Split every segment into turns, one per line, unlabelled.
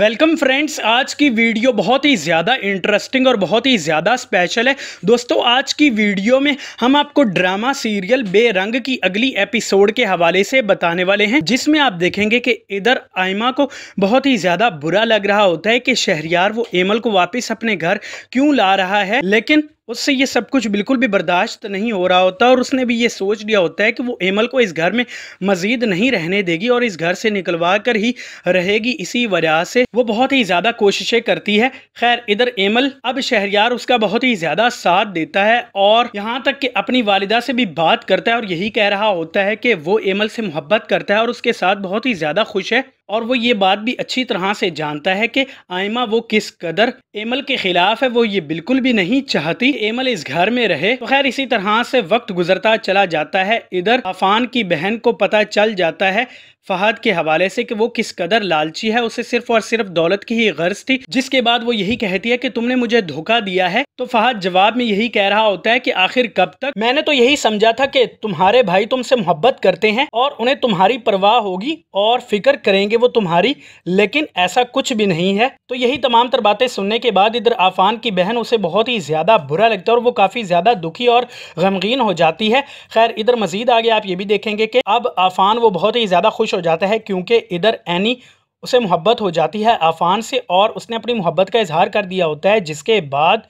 welcome friends आज की video बहुत ही ज़्यादा इंटरेस्टिंग और बहुत ही ज़्यादा स्पेशल है दोस्तों आज की वीडियो में हम आपको ड्रामा सीरियल बेरंग की अगली एपिसोड के हवाले से बताने वाले हैं जिसमें आप देखेंगे कि इधर आयमा को बहुत ही ज़्यादा बुरा लग रहा होता है कि शहरियार वो एमल को वापस अपने घर क्यों ला रहा है लेकिन उससे ये सब कुछ बिल्कुल भी बर्दाश्त नहीं हो रहा होता और उसने भी ये सोच लिया होता है कि वो एमल को इस घर में मज़ीद नहीं रहने देगी और इस घर से निकलवा कर ही रहेगी इसी वजह से वो बहुत ही ज़्यादा कोशिशें करती है खैर इधर एमल अब शहरियार उसका बहुत ही ज़्यादा साथ देता है और यहाँ तक कि अपनी वालदा से भी बात करता है और यही कह रहा होता है कि वो एमल से मोहब्बत करता है और उसके साथ बहुत ही ज़्यादा खुश है और वो ये बात भी अच्छी तरह से जानता है कि आयमा वो किस कदर एमल के खिलाफ है वो ये बिल्कुल भी नहीं चाहती एमल इस घर में रहे तो खैर इसी तरह से वक्त गुजरता चला जाता है इधर अफान की बहन को पता चल जाता है फहाद के हवाले से कि वो किस कदर लालची है उसे सिर्फ और सिर्फ दौलत की ही गर्ज थी जिसके बाद वो यही कहती है कि तुमने मुझे धोखा दिया है तो फहद जवाब में यही कह रहा होता है कि आखिर कब तक मैंने तो यही समझा था कि तुम्हारे भाई तुमसे मोहब्बत करते हैं और उन्हें तुम्हारी परवाह होगी और फिक्र करेंगे वो तुम्हारी लेकिन ऐसा कुछ भी नहीं है तो यही तमाम तर बातें सुनने के बाद इधर आफान की बहन उसे बहुत ही ज़्यादा बुरा लगता है और वो काफ़ी ज़्यादा दुखी और गमगीन हो जाती है खैर इधर मजीद आगे आप ये भी देखेंगे कि अब आफान वो बहुत ही ज़्यादा खुश खुश हो जाता है क्योंकि इधर एनी उसे मोहब्बत हो जाती है आफान से और उसने अपनी मोहब्बत का इजहार कर दिया होता है जिसके बाद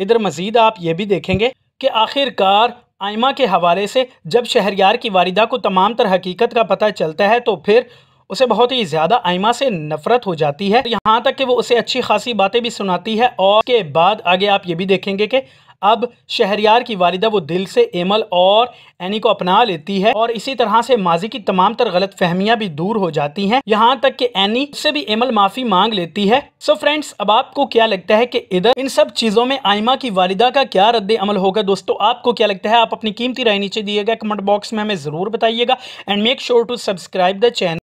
इधर मज़ीद आप ये भी देखेंगे कि आखिरकार आयमा के हवाले से जब शहरियार की वालिदा को तमाम तर हकीकत का पता चलता है तो फिर उसे बहुत ही ज़्यादा आयमा से नफरत हो जाती है यहाँ तक कि वो उसे अच्छी खासी बातें भी सुनाती है और के बाद आगे आप ये भी देखेंगे कि अब शहरियार की वालिदा वो दिल से एमल और एनी को अपना लेती है और इसी तरह से माजी की तमाम तर गलत फहमियाँ भी दूर हो जाती हैं यहाँ तक कि एनी से भी एमल माफ़ी मांग लेती है सो फ्रेंड्स अब आपको क्या लगता है कि इधर इन सब चीज़ों में आयमा की वालिदा का क्या रद्द अमल होगा दोस्तों आपको क्या लगता है आप अपनी कीमती राय नीचे दिएगा कमेंट बॉक्स में हमें ज़रूर बताइएगा and make sure to subscribe the channel